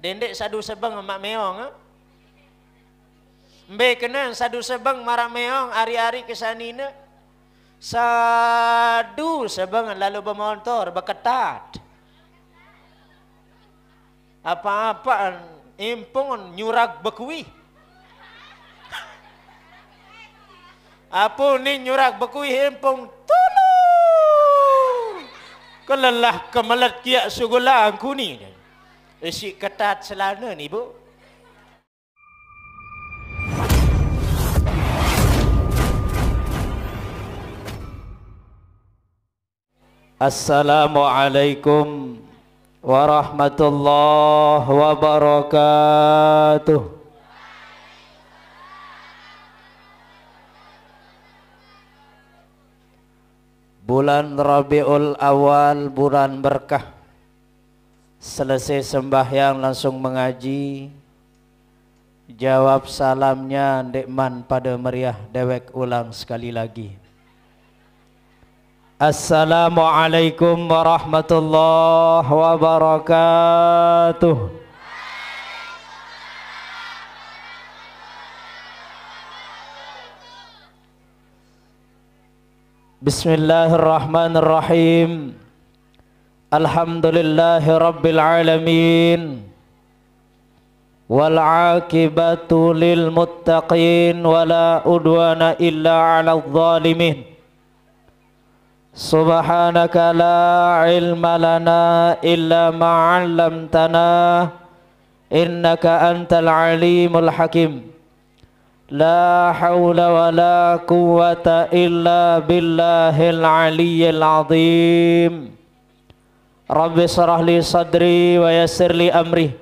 Dendek sadu sebang mak meong. Eh? Mbe kenan sadu sebang marak meong hari-hari kesanina. Sadu sebang lalu bermontor, berketat. Apa-apa impung nyurak bekui. Apa ni nyurak bekui impung tolong. Kelelah kemelat kiak sugulah angkuni. ni. Esik ketat selana ni, Bu. Assalamualaikum warahmatullahi wabarakatuh. Bulan Rabiul Awal, bulan berkah selesai sembahyang langsung mengaji jawab salamnya Dekman pada meriah dewek ulang sekali lagi Assalamualaikum warahmatullahi wabarakatuh Bismillahirrahmanirrahim Bismillahirrahmanirrahim الحمد لله رب العالمين والعاقبة للمتقين ولا عدوان إلا على الظالمين سبحانك لا علم لنا إلا ما علمتنا إنك أنت العليم الحكيم لا حول ولا قوة إلا بالله العلي العظيم Rabbi sarah li sadri wa yasir li amri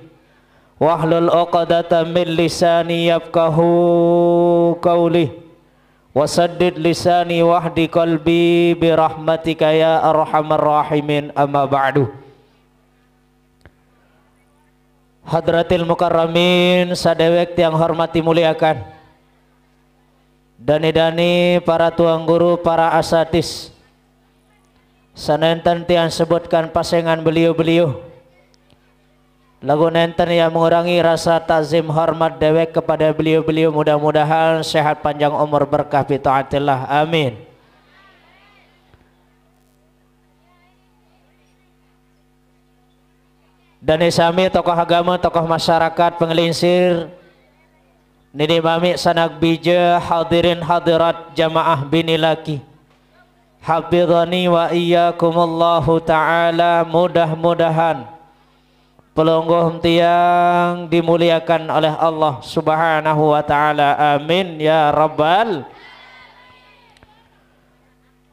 Wahlul uqadata min lisani yafkahu kawli Wasaddid lisani wahdi kalbi bi rahmatika ya arhamar rahimin amma ba'du Hadratil Mukarramin Sadewek yang hormati muliakan Dani-dani para tuan guru, para asatis, Senenten tiang sebutkan pasangan beliau-beliau. Lagu nenten yang mengurangi rasa takzim hormat dewek kepada beliau-beliau mudah-mudahan sehat panjang umur berkah bita'atillah. Amin. Dan isami tokoh agama, tokoh masyarakat, pengelinsir Nini mami sanak bija hadirin hadirat jamaah bini laki Hafizhani wa iyyakumullahu ta'ala mudah-mudahan pelongoh tiang dimuliakan oleh Allah Subhanahu wa taala. Amin ya rabbal.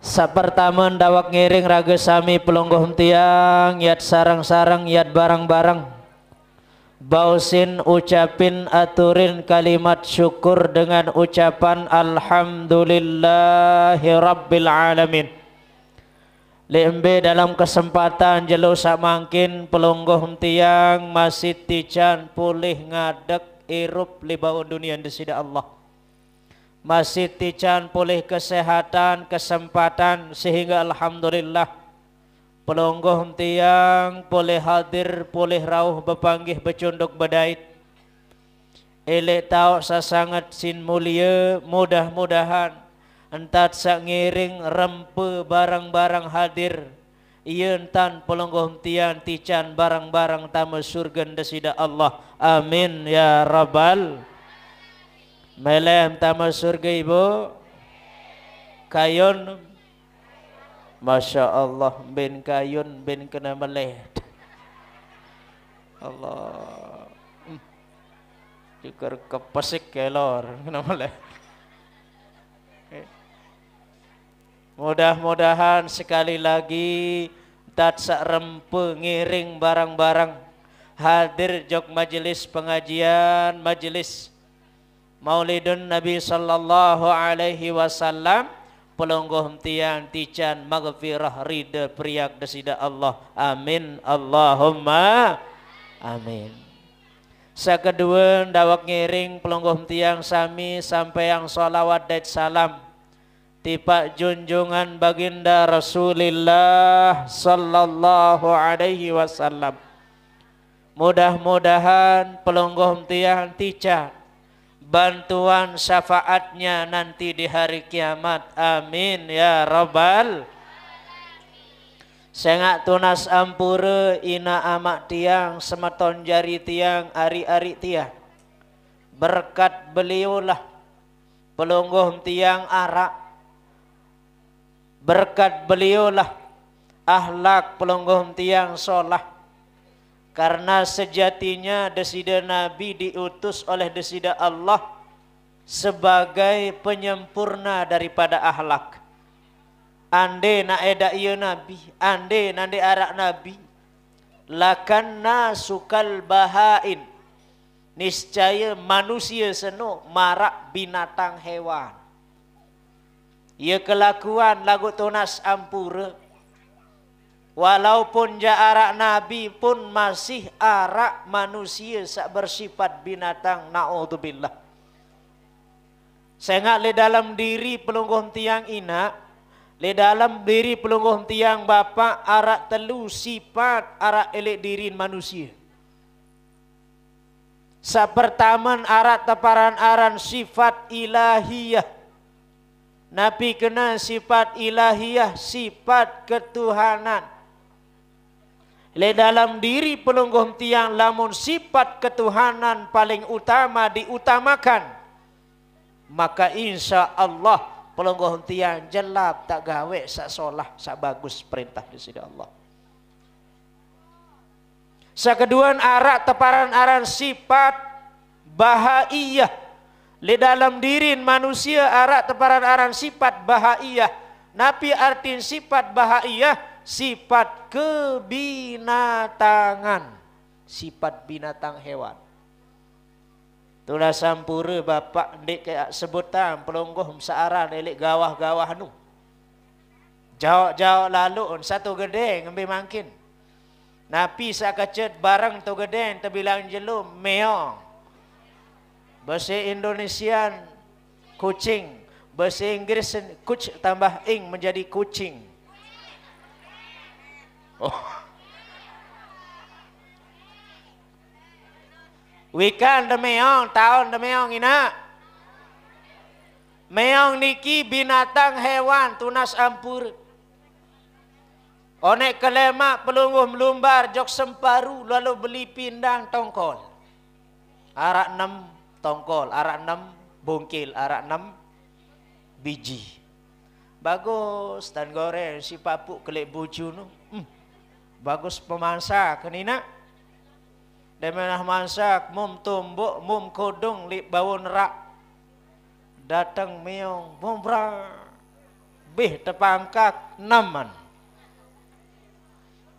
Sapertama ndawak ngiring rage sami pelongoh tiang yat sarang-sarang yat barang-barang Bausin ucapin aturin kalimat syukur dengan ucapan Alhamdulillahirrabbilalamin Limbe dalam kesempatan jeluh samangkin pelungguh tiang masih tican pulih ngadek irup libaun dunia disida Allah Masih tican pulih kesehatan kesempatan sehingga Alhamdulillah Pelonggoh tiang boleh hadir, boleh rauh, berpanggih, bercunduk, berdait. Elek tahu tau sangat sin mulia, mudah-mudahan. entah sak ngiring rempe barang-barang hadir. Ia entan pelonggoh tiang tican barang-barang tamu surga desida Allah. Amin ya Rabbal. Meleh tamu surga ibu. Kayon. Kayon. Masya Allah bin kayun bin kena meleh Allah hmm. Cukur ke pesik kelor kena meleh Mudah-mudahan sekali lagi Tak rempe ngiring barang-barang Hadir jok majlis pengajian Majlis Maulidun Nabi Sallallahu Alaihi Wasallam pelongoh tiang tican maghfirah ridha priak desida Allah amin Allahumma amin sakedua dawak ngiring pelongoh tiang sami sampai yang salawat dan salam tipa junjungan baginda Rasulullah sallallahu alaihi wasallam mudah-mudahan pelongoh tiang tican bantuan syafaatnya nanti di hari kiamat. Amin ya Rabbal. Sengak tunas ampure ina amak tiang semeton jari tiang ari-ari tiang. Berkat beliulah pelungguh tiang arak. Berkat beliulah ahlak pelungguh tiang solah. Karena sejatinya desida Nabi diutus oleh desida Allah sebagai penyempurna daripada ahlak. Ande na eda iya Nabi, ande nande arak Nabi. Lakanna sukal bahain. Niscaya manusia seno marak binatang hewan. Ia kelakuan lagu tunas ampura. Walaupun jarak Nabi pun masih arak manusia sak bersifat binatang. Na'udzubillah. Sengak le dalam diri pelungguh tiang ina. Le dalam diri pelungguh tiang bapa arak telu sifat arak elek diri manusia. Sa Sepertaman arak teparan aran sifat ilahiyah. Nabi kena sifat ilahiyah, sifat ketuhanan. Le dalam diri pelungguh tiang lamun sifat ketuhanan paling utama diutamakan. Maka insya Allah pelungguh tiang jelas tak gawe sa solah sa bagus perintah di sini Allah. sa Sekeduan arak teparan aran sifat bahaya le dalam diri manusia arak teparan aran sifat bahaya Napi artin sifat bahaya sifat kebinatangan sifat binatang hewan tulah sampura bapak ndik kayak sebutan pelongoh saarah lelik gawah-gawah nu jauh-jauh lalu satu gede ngambil mangkin napi sakacet barang tu gede terbilang jelum meong bahasa indonesian kucing bahasa inggris kuc tambah ing menjadi kucing Weekend de meong, tahun de meong ina. Meong niki binatang hewan tunas ampur. Onek kelemak pelunguh melumbar jok semparu lalu beli pindang tongkol. Arak enam tongkol, arak enam bungkil, arak enam biji. Bagus, dan goreng, si papuk kelek bucu nu. Hmm bagus pemansak kenina, demenah mansak mum tumbuk mum kudung, li bau nerak datang miung mum brang bih tepangkak naman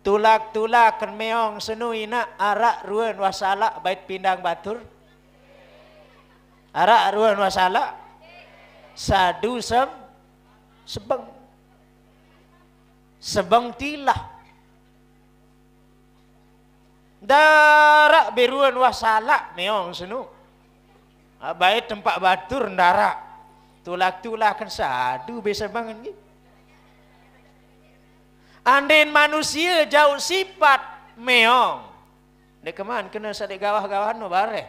tulak-tulak ken miung senui nak arak ruan wasala bait pindang batur arak ruan wasala sadu sem sebeng sebeng tilah darak beruan wasalak meong senu ah, baik tempat batu darak tulak tulak kan sadu besar banget ni Andain manusia jauh sifat meong ni keman kena sadik gawah-gawah no bare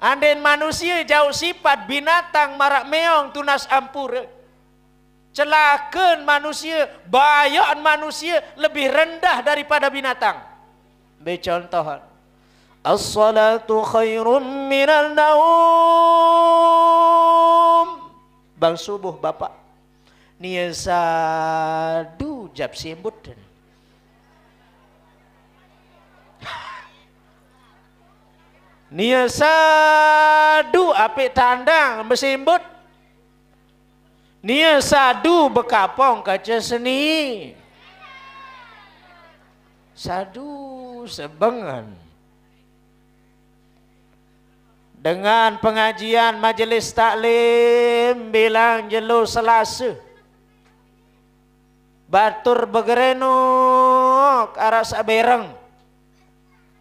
Andain manusia jauh sifat binatang marak meong tunas ampur celakan manusia bayaan manusia lebih rendah daripada binatang bercontoh as-salatu khairum minan naum bang subuh bapak niya sadu jab simbut niya sadu api tandang bersimbut niya sadu bekapong kaca seni sadu sebengan dengan pengajian majlis taklim bilang jelu selasa batur bergerenuk arah sabereng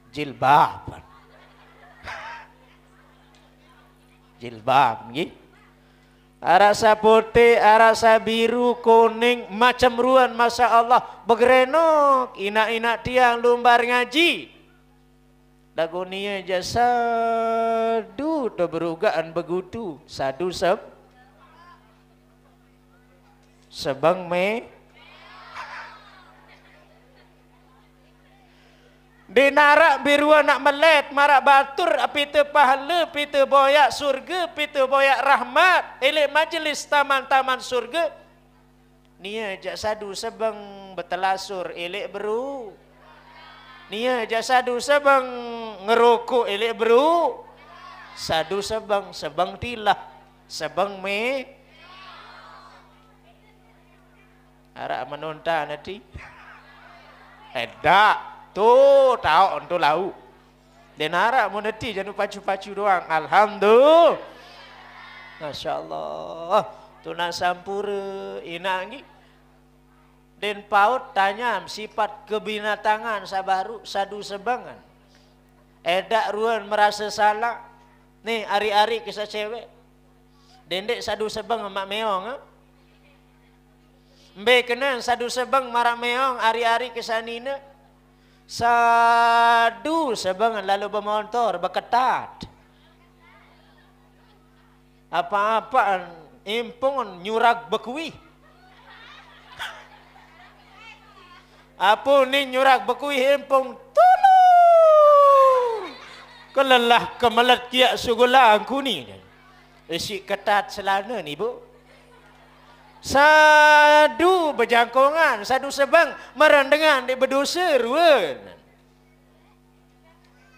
jilbab jilbab gitu rasa sabote, rasa sabiru, kuning, macam ruan masya Allah bergerenok, inak-inak tiang lumbar ngaji. Lagu ni aja sadu tu berugaan begutu, sadu sep. Sebang me. Di narak birua nak melet marak batur api tu pahle, api tu boyak surga api tu boyak rahmat elek majlis taman-taman surga nia jak sadu sebeng betelasur elek beru nia jak sadu sebeng ngerokok elek beru sadu sebeng sebeng tilah sebeng me arak menuntah nanti edak eh, tu tau untuk lau. Denara moneti jangan pacu-pacu doang. Alhamdulillah. Masya Allah. Tu nak sampur inangi. Den paut tanya sifat kebinatangan sabaru sadu sebangan. Edak ruan merasa salah. Nih ari-ari kisah cewek. Dendek sadu sebang emak meong. Ha? Mbe kenan sadu sebang marak meong ari-ari kisah nina sadu sebangan lalu bermotor berketat apa-apa impun nyurak bekui apa ni nyurak bekui impung tulu kelelah kemelat kiak sugula angku ni isi ketat selana ni bu sadu berjangkongan, sadu sebang merendengan di berdosa ruwen.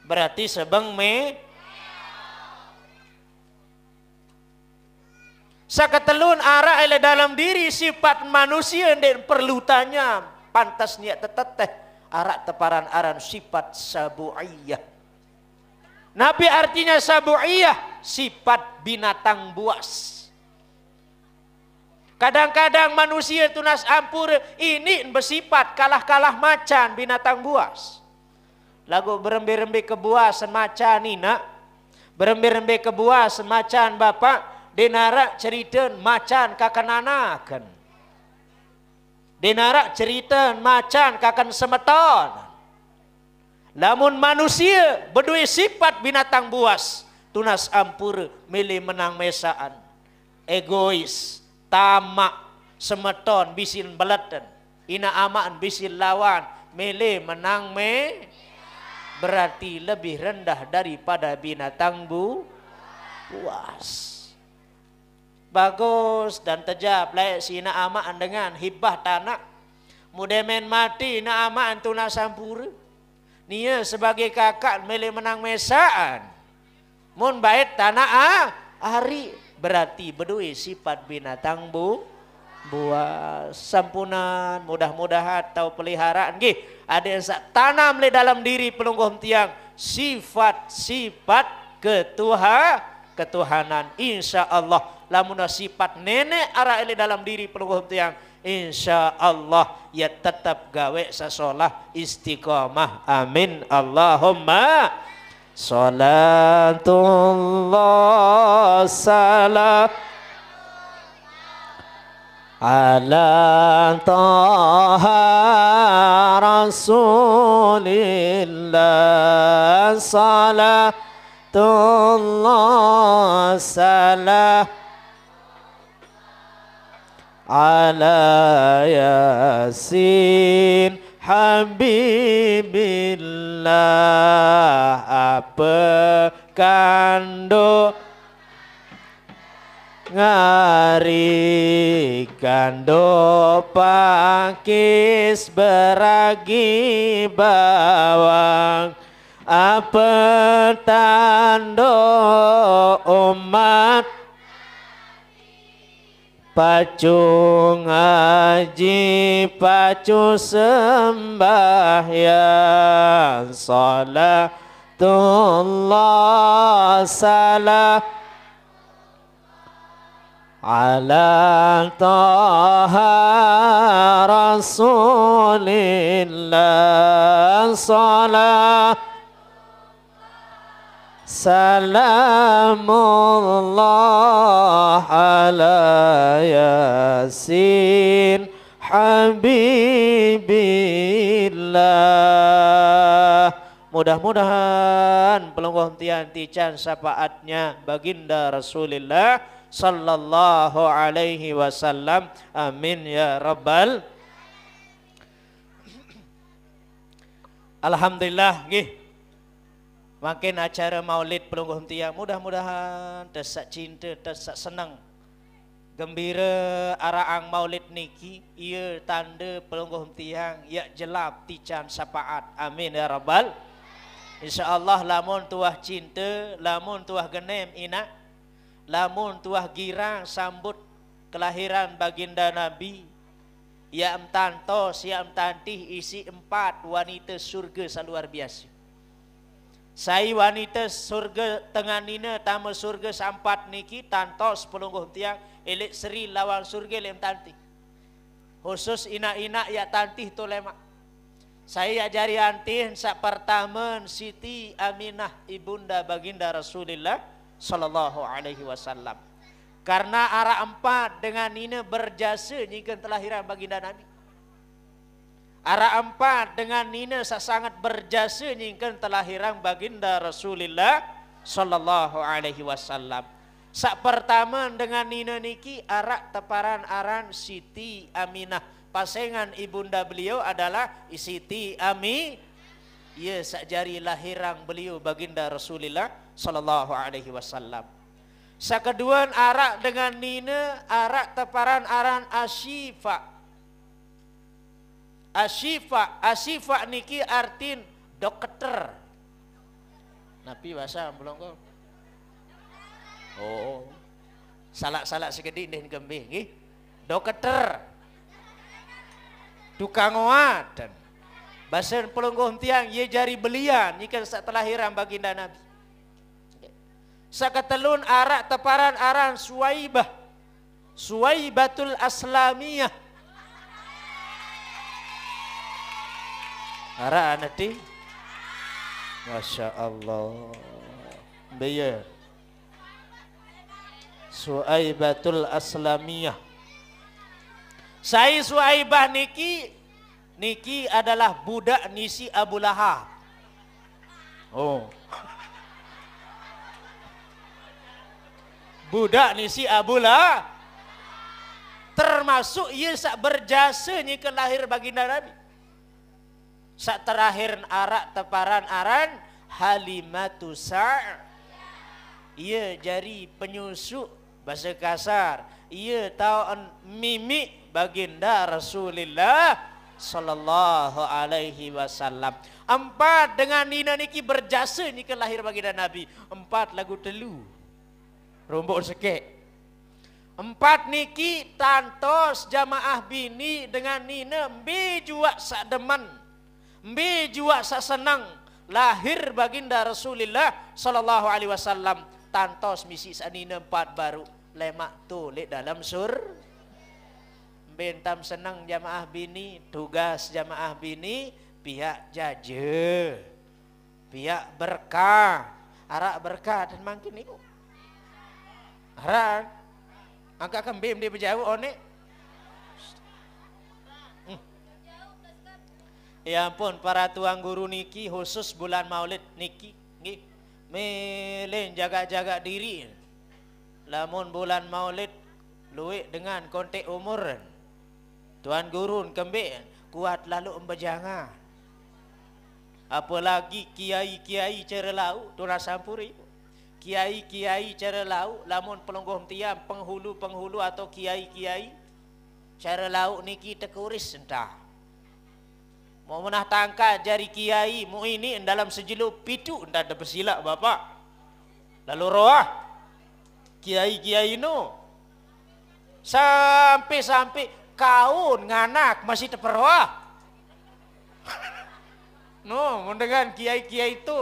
Berarti sebang me. Saketelun arah ila dalam diri sifat manusia dan perlu tanya pantas niat teteh arah teparan aran sifat sabu'iyah. Nabi artinya sabu'iyah sifat binatang buas. Kadang-kadang manusia tunas ampur ini bersifat kalah-kalah macan binatang buas. Lagu berembi-rembi kebuas semacam ini nak. Berembi-rembi kebuas semacam bapak. Dinarak cerita macan kakan anakan. Dinarak cerita macan kakan semeton. Namun manusia berdua sifat binatang buas. Tunas ampur milih menang mesaan. Egois tamak semeton bisin belatan. ina aman bisin lawan mele menang me berarti lebih rendah daripada binatang bu puas bagus dan tejap layak si ina aman dengan hibah tanak mudemen mati ina aman tu nak sampur Nia sebagai kakak mele menang mesaan mun baik tanah ah hari berarti berdui sifat binatang bu buas sampunan mudah-mudahan atau peliharaan Gih ada yang sak tanam le dalam diri penungguh tiang sifat-sifat ketua ketuhanan Insya Allah. lamun sifat nenek arah le dalam diri penungguh tiang Insya Allah ya tetap gawe sesolah istiqomah amin allahumma صلاة الله سلام على طه رسول الله صلاة الله سلام على ياسين Habibillah apa kando ngari kando pakis beragi bawang apa tando umat Pacu ngaji, pacu sembahyang Salatullah salam Ala taha rasulillah salam سلام الله على ياسين mudah-mudahan penghentian tican syafaatnya baginda Rasulullah sallallahu alaihi wasallam amin ya rabbal Alhamdulillah nggih Makin acara maulid pelungguh tiang Mudah-mudahan tersak cinta, tersak senang Gembira arah ang maulid niki Ia tanda pelungguh tiang Ya jelap tican sapaat Amin ya Rabbal InsyaAllah lamun tuah cinta Lamun tuah genem inak Lamun tuah girang sambut Kelahiran baginda Nabi Ya mtanto siam tantih isi empat wanita surga seluar biasa saya wanita surga tengah nina tamu surga sampat niki tantos pelungguh tiang elek seri lawang surga lem tanti. Khusus inak-inak ya tanti tu lemak. Saya ajari anti sak pertama Siti Aminah ibunda baginda Rasulullah sallallahu alaihi wasallam. Karena arah empat dengan nina berjasa nyikan telahiran baginda Nabi. Arah empat dengan Nina sangat berjasa nyingkan telah hirang baginda Rasulullah Sallallahu alaihi wasallam Sak pertama dengan Nina Niki Arak teparan aran Siti Aminah Pasangan ibunda beliau adalah Siti Ami Ya sak jari lahirang beliau baginda Rasulullah Sallallahu alaihi wasallam Sekeduan arak dengan Nina Arak teparan aran Ashifa. Asyifa, asyifa niki artin dokter. Nabi wasa belum kok. Oh. salak-salak segede ini gembih nggih. Dokter. Tukang dan Basen pelungguh tiang ye jari belian nyikan sak terlahiran baginda Nabi. Sakatelun arak teparan aran suwaibah. Suwaibatul aslamiyah. Ara anati. Masya Allah. Biya. Suaibatul Aslamiyah. Sai Suaibah Niki. Niki adalah budak Nisi Abu Lahab. Oh. Budak Nisi Abu Lahab. Termasuk ia sak berjasa ni ke lahir baginda Nabi. Sak terakhir arak teparan aran halimatu sa' Ia jari penyusuk bahasa kasar Ia tahu mimik baginda Rasulullah Sallallahu alaihi wasallam Empat dengan Nina niki berjasa ni kelahir lahir baginda Nabi Empat lagu telu Rombok sekek Empat niki tantos jamaah bini dengan nina mbi juak sademan Mbi jua sa senang lahir baginda Rasulullah sallallahu alaihi wasallam tantos misi sanina empat baru lemak tu le dalam sur bentam senang jamaah bini tugas jamaah bini pihak jaje pihak berkah arak berkah dan mangkin ibu arak angka kembim di bejau onik Ya ampun para tuang guru niki khusus bulan Maulid niki nggih. Melen jaga-jaga diri. Lamun bulan Maulid luwe dengan kontek umur. Tuan guru kembe kuat lalu embejanga. Apalagi kiai-kiai cara cerelau tuna sampuri. Kiai-kiai cara cerelau lamun pelonggoh tiang penghulu-penghulu atau kiai-kiai cara cerelau niki tekuris entah mau menah tangka jari kiai mu ini dalam sejilu pitu ndak ada bersilap bapa. lalu roh kiai kiai nu sampai sampai kaun nganak masih terperoh nu mendengar kiai kiai itu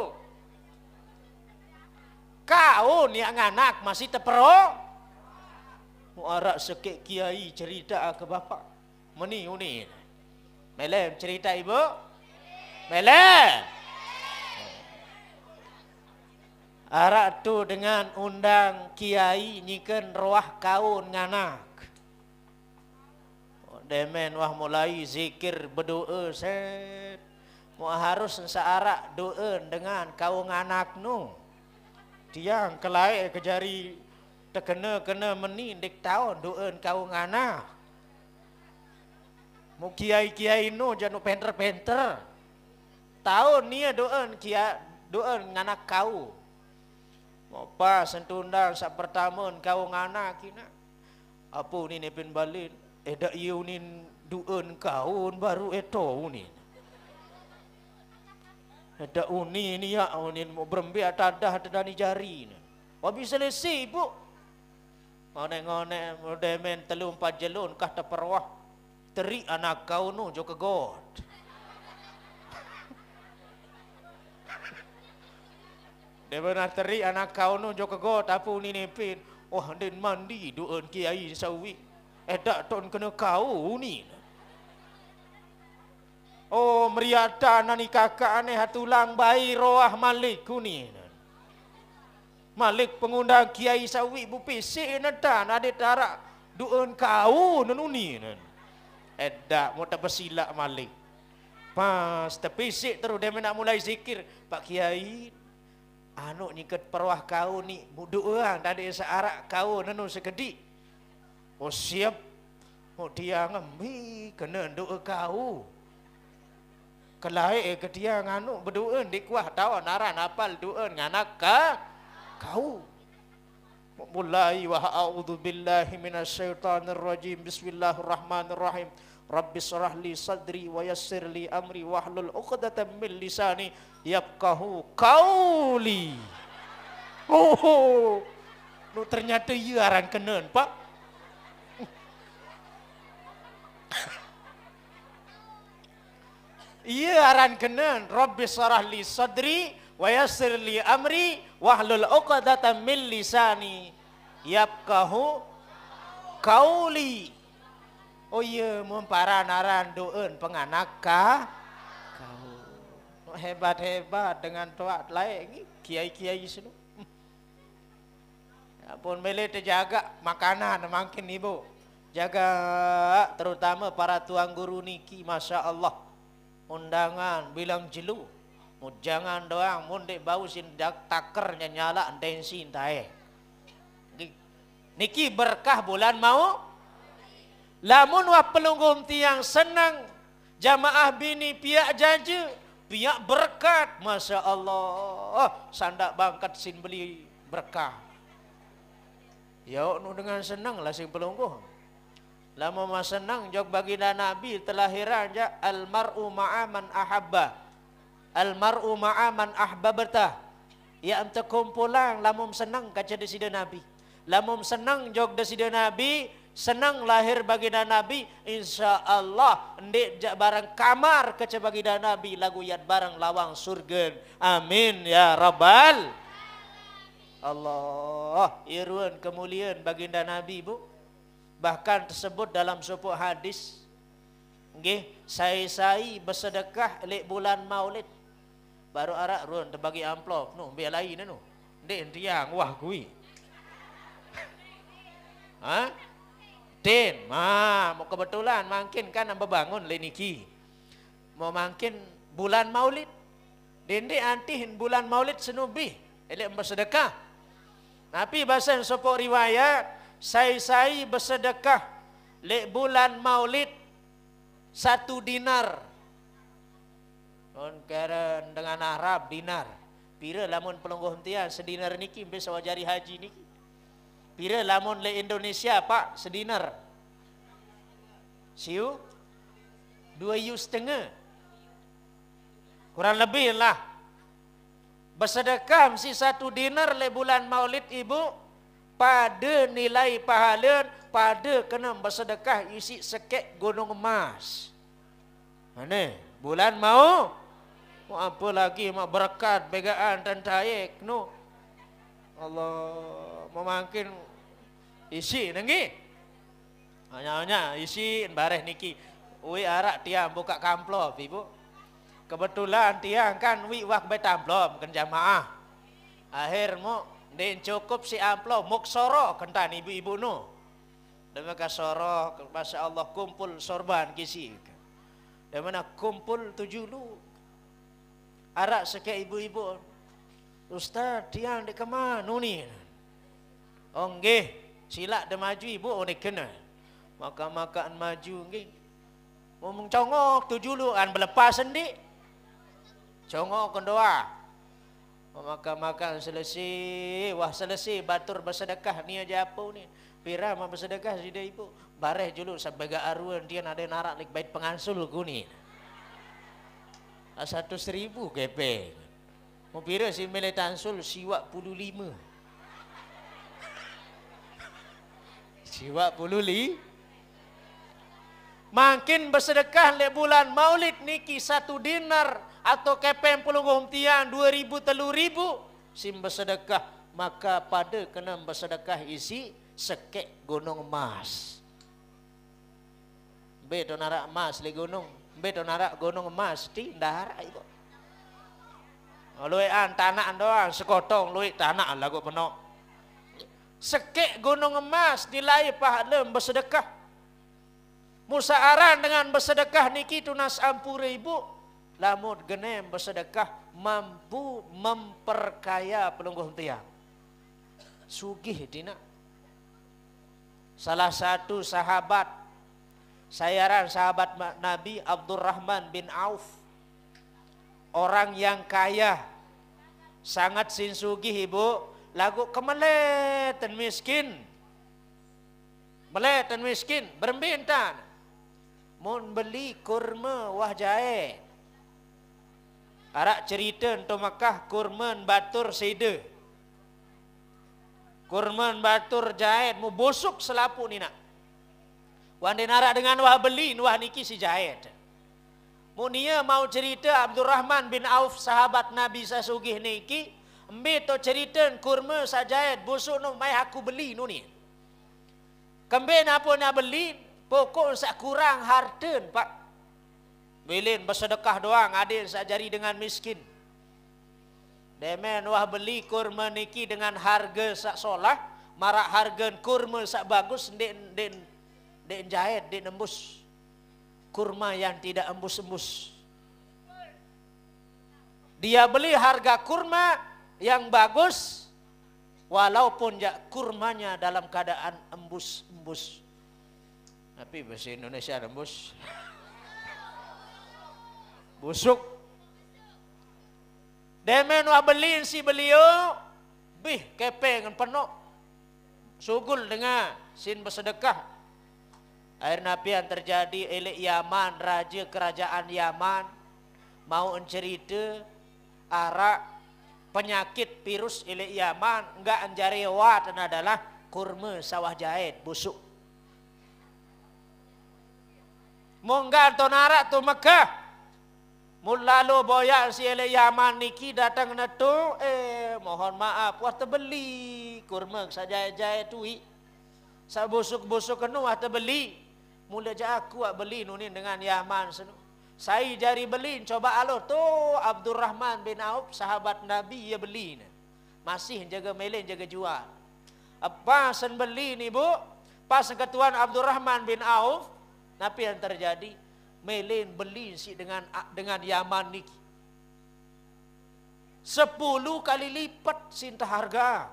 kaun yang nganak masih terperoh muarak sekik kiai cerita ke bapa, meni unik belum cerita ibu? Belum. Arak tu dengan undang kiai nyikan ruah kaun nganak. Demen wah mulai zikir berdoa set. Mau harus searak doa dengan kaun nganak nu. Tiang kelai kejari tekena kena meni dek tahun doa kaun nganak. Mu kiai-kiai nu jangan penter-penter. Tahu ni doan kia doan nganak kau. Apa sentunda sa pertama kau nganak kina. Apo eh, eh, eh, ni ni pin balin. Eh iu ni doan kau baru eto ni. Ada uni ni ya uni mau berembi atau dah ada ni jari ni. Wabi selesai bu. Ngonek ngonek, demen telung pajelun kah teperwah teri anak kau nu jo ke God. Dia benar teri anak kau nu jo ke God apa ni pin, Oh den mandi duun kiai sawi. Eh dak ton kena kau ni. Oh meriata nani kakak ane hatulang bayi roah malik kuni. Malik pengundang kiai sawi bupi si nedan adik darak duun kau nenuni nen. Edak, mau tak bersilap malik. Pas, terpisik terus dia nak mulai zikir. Pak Kiai, anak ni ke perwah kau ni, buduk orang, lah. tak ada searak kau, nenu sekedik. Oh siap, oh dia ngembi, kena duk kau. Kelahi eh, ke dia nganu, berdua ni kuah tawa, naran apal, duen nganak kau mulai wa a'udzu billahi minasy syaithanir rajim bismillahirrahmanirrahim rabbi shrah li sadri wa yassir li amri wahlul 'uqdatam min lisani yafqahu qawli oh lu oh. ternyata ye ya aran kenen pak Iya aran kenen Rabbi sarah li sadri wa yassir li amri wahlul uqdatam min lisani yafqahu kauli oh iya mun paranaran doen penganaka kau oh, hebat-hebat dengan tuat lain kiai-kiai sini ya pun milih terjaga makanan makin ibu jaga terutama para tuan guru niki masya Allah undangan bilang jeluh Jangan doang mundik bau sin takernya nyala tensi entai. Niki berkah bulan mau. Lamun wah pelunggum tiang senang jamaah bini pihak janji pihak berkat masya Allah oh, sandak bangkat sin beli berkah. Ya nu dengan senang lah sing pelungguh. Lama mas senang Jauh bagi nabi telahiran ja al mar'u ma'aman ahabba. Almaru maaman ma'a man ya anta kumpulang lamum senang kaca desi sida nabi lamum senang jog desi sida nabi senang lahir bagi nabi insya Allah ndik jak barang kamar kaca bagi nabi lagu yat barang lawang surga amin ya rabbal Allah irwan kemuliaan bagi baginda nabi bu bahkan tersebut dalam sebuah hadis nggih saya sai bersedekah lek bulan maulid baru arak run terbagi amplop nu biar lain nu de tiang wah kui ha ten ma ha, mau kebetulan mungkin kan nambah bangun leniki mau mungkin bulan maulid dende antihin bulan maulid senubi elek bersedekah tapi bahasa yang sepok riwayat Sai-sai bersedekah Lek bulan maulid Satu dinar Un kere dengan Arab dinar. Pira lamun pelungguh hentian sedinar niki sampai sewajari haji niki. Pira lamun le Indonesia pak sedinar. Siu? Dua yu setengah. Kurang lebih lah. Bersedekah mesti satu dinar le bulan maulid ibu. Pada nilai pahala. Pada kena bersedekah isi sekek gunung emas. Mana? Bulan mau. Mau apa lagi mak berkat begaan dan taik nu? Allah memangkin isi nengi. Hanya hanya isi bareh niki. Ui arak tiang buka kamplo ibu. Kebetulan tiang kan wi wak betamplom kan jamaah. Akhir mu, den cukup si amplo muk soro kentan ibu-ibu nu. Dan maka soro masya Allah kumpul sorban kisi. Dan mana kumpul tujuh lu Arak sikit ibu-ibu. Ustaz, dia di kemana ni? Oh, nggih. Silak dia maju, ibu oh, ni kena. Makan-makan maju, nggih. Ngomong oh, congok tu dulu, kan berlepas sendiri. Congok ke doa. Oh, makan-makan selesai. Wah, selesai. Batur bersedekah ni aja apa ni. Pira mau bersedekah, sudah ibu. Bareh julu sebagai ke arwah, dia ada narak lik baik pengansul ku ni satu seribu kepeng mumpira si milik tansul siwak puluh lima siwak puluh li makin bersedekah di bulan maulid niki satu dinar atau kepeng puluh kumtian dua ribu telur ribu sim bersedekah maka pada kena bersedekah isi sekek gunung emas Be tu narak emas di gunung Beto narak gunung emas di ndara itu. Oh, lui an tanah an doang sekotong lui tanah lah gua penok. Sekek gunung emas di nilai pahlem bersedekah. Musa Musaaran dengan bersedekah niki tunas ampure ibu. Lamut genem bersedekah mampu memperkaya pelungguh tiang. Sugih dina. Salah satu sahabat sayaran sahabat Nabi Abdurrahman bin Auf orang yang kaya sangat sinsugih ibu lagu dan miskin dan miskin berbintang mun beli kurma wahjai jae arak cerita untuk Mekah kurman batur sida kurman batur jahit mu busuk selapu ni nak Wan dinarak dengan beli, wah niki si jahit. Munia mau cerita Abdul Rahman bin Auf sahabat Nabi Sasugih niki. Mbe to cerita kurma sajahit busuk no mai aku beli no ni. Kembe napa nak beli pokok sak kurang harta pak. Bilin bersedekah doang adil jari dengan miskin. Demen wah beli kurma niki dengan harga sak solah. Marak harga kurma sak bagus ndin ndin Dek jahit, dek nembus. Kurma yang tidak embus-embus. Dia beli harga kurma yang bagus walaupun ya kurmanya dalam keadaan embus-embus. Tapi bahasa Indonesia embus. Busuk. Demen wa beliin si beliau bih kepeng penuh. Sugul dengan sin bersedekah Air Nabi yang terjadi elek Yaman, raja kerajaan Yaman mau encerita arak penyakit virus elek Yaman enggak anjari wat dan adalah kurma sawah jahit busuk. Munggal tu narak tu Mekah. Mulalo boyak si elek Yaman niki datang netu eh mohon maaf wah terbeli kurma sajai jahit tu. Sa busuk-busuk kenu wah terbeli. beli. Mula je aku buat beli nunin dengan Yaman senu. Saya jari beli coba alur tu Abdul Rahman bin Auf sahabat Nabi ia beli ni. Masih jaga melin jaga jual. Apa sen beli ni bu? Pas ketuan Abdul Rahman bin Auf napi yang terjadi melin beli si dengan dengan Yaman ni. Sepuluh kali lipat sinta harga.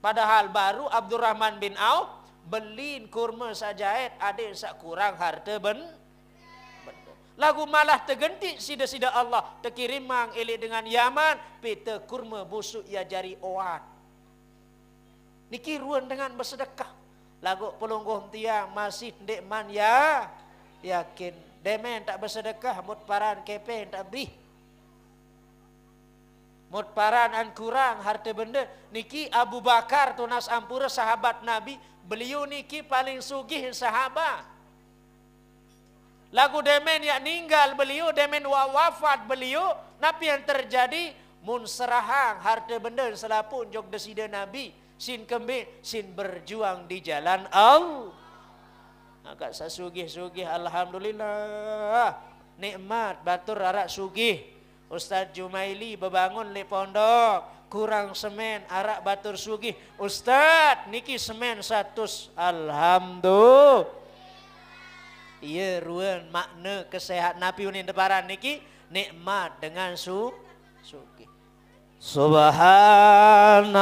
Padahal baru Abdul Rahman bin Auf Belin kurma sajaet eh? ada sak kurang harta ben. Lagu malah tergenti sida-sida Allah tekirimang mang dengan Yaman Peter kurma busuk ya jari oat. Niki ruan dengan bersedekah. Lagu pelungguh tiang masih dek man ya yakin. Demen tak bersedekah mut paran kepen tak bih mutparan an kurang harta benda niki Abu Bakar tunas ampura sahabat Nabi beliau niki paling sugih sahabat lagu demen yang ninggal beliau demen wa wafat beliau napi yang terjadi mun serahang harta benda selapun jog deside Nabi sin kembi sin berjuang di jalan Allah agak sasugih-sugih alhamdulillah nikmat batur arak sugih Ustaz Jumaili bebangun di pondok kurang semen arak batur sugi Ustaz niki semen satu Alhamdulillah iya ruen makna kesehat napi unin deparan niki nikmat dengan su sugi Subhanallah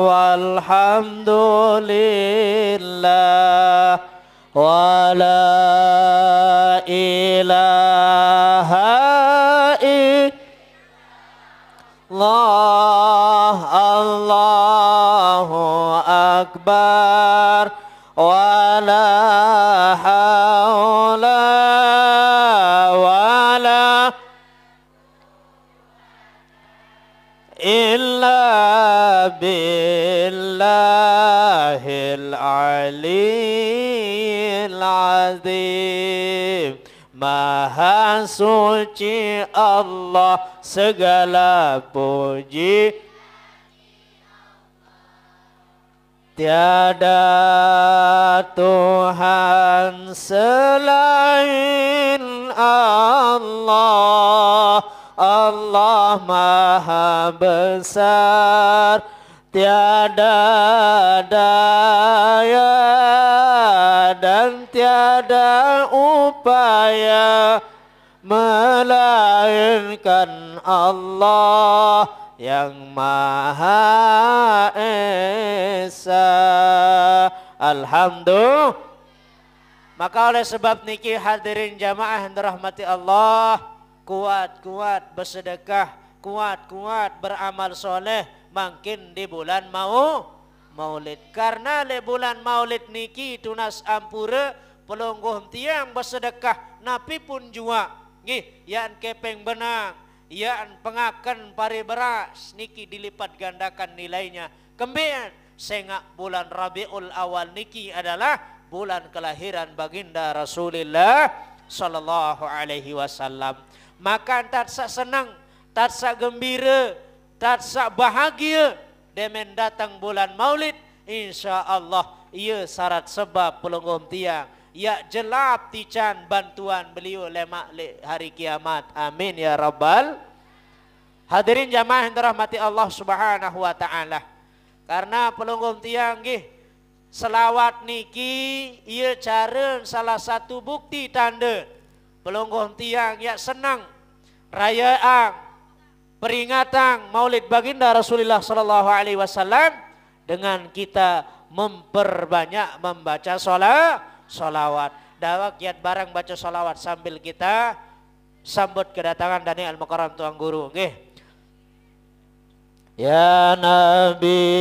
walhamdulillah ولا إله إلا الله الله أكبر ولا حول ولا إلا بالله العليم azim Maha suci Allah segala puji Tiada Tuhan selain Allah Allah Maha Besar Tiada daya tiada upaya melainkan Allah yang Maha Esa. Alhamdulillah. Maka oleh sebab niki hadirin jamaah yang dirahmati Allah, kuat-kuat bersedekah, kuat-kuat beramal soleh, makin di bulan mau maulid. Karena le bulan maulid niki tunas ampure pelongoh tiang bersedekah napi pun jua ngih yan kepeng benang yan pengakan pare beras niki dilipat gandakan nilainya kemben sengak bulan Rabiul Awal niki adalah bulan kelahiran baginda Rasulullah sallallahu alaihi wasallam maka sa senang sa gembira sa bahagia demen datang bulan Maulid insyaallah ia syarat sebab pelonggom tiang ya jelap tican bantuan beliau lemak le hari kiamat. Amin ya rabbal. Hadirin jamaah yang terahmati Allah Subhanahu wa taala. Karena pelunggung tiang gih, selawat niki ia cara salah satu bukti tanda pelunggung tiang ya senang rayaan peringatan Maulid Baginda Rasulullah sallallahu alaihi wasallam dengan kita memperbanyak membaca solat solawat. Dakwah giat barang baca solawat sambil kita sambut kedatangan Daniel Mukarram Tuang Guru. Nggih. Ya Nabi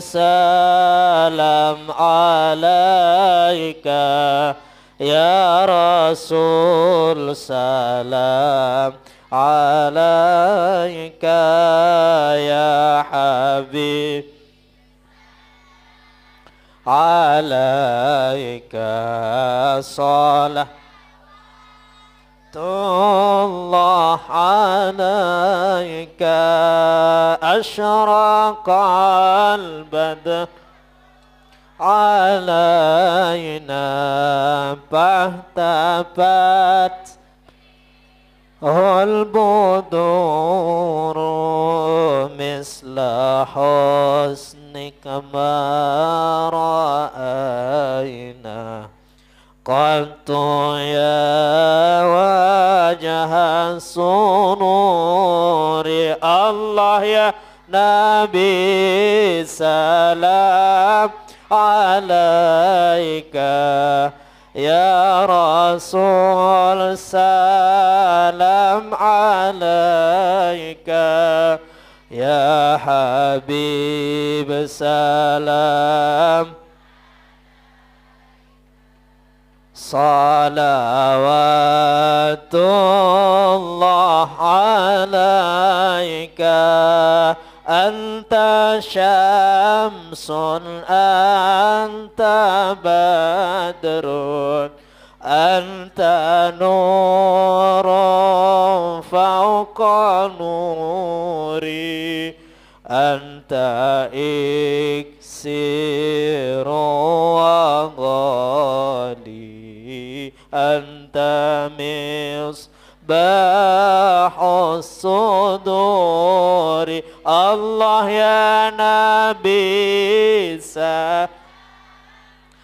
salam alaika Ya Rasul salam alaika Ya Habib عليك صلاة الله عليك أشرق البدر علينا بهتبت البدور مثل حسنك ما رأينا قلت يا وجه السرور الله يا نبي سلام عليك يا رسول سلام السلام عليك يا حبيب سلام صلوات الله عليك أنت شمس أنت بدر أنت نور فوق نوري أنت إكسير وغالي أنت مصباح الصدور الله يا نبي سهل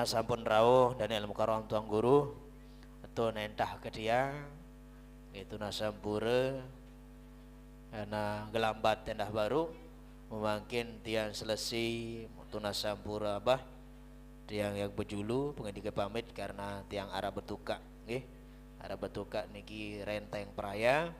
karena sampun rawuh dan ilmu karom tuang guru atau nentah ke dia itu nasampure karena gelambat tendah baru mungkin tiang selesai tuna sampura abah tiang yang berjulu pengendika pamit karena tiang arah bertuka nggih arah bertuka niki renteng peraya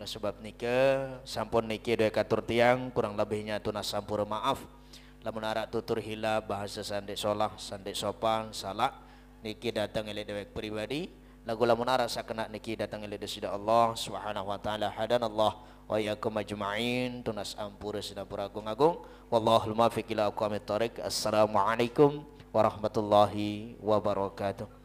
oleh sebab nike sampun niki dua katur tiang kurang lebihnya tuna sampura maaf lamun arak tutur hila bahasa sandek solah sandek sopan salak niki datang oleh dewek pribadi lagu lamun arak sakna niki datang oleh desida Allah subhanahu wa taala hadan Allah wa yakum ajma'in tunas ampura sida agung agung wallahul muwaffiq ila aqwamit tariq assalamu warahmatullahi wabarakatuh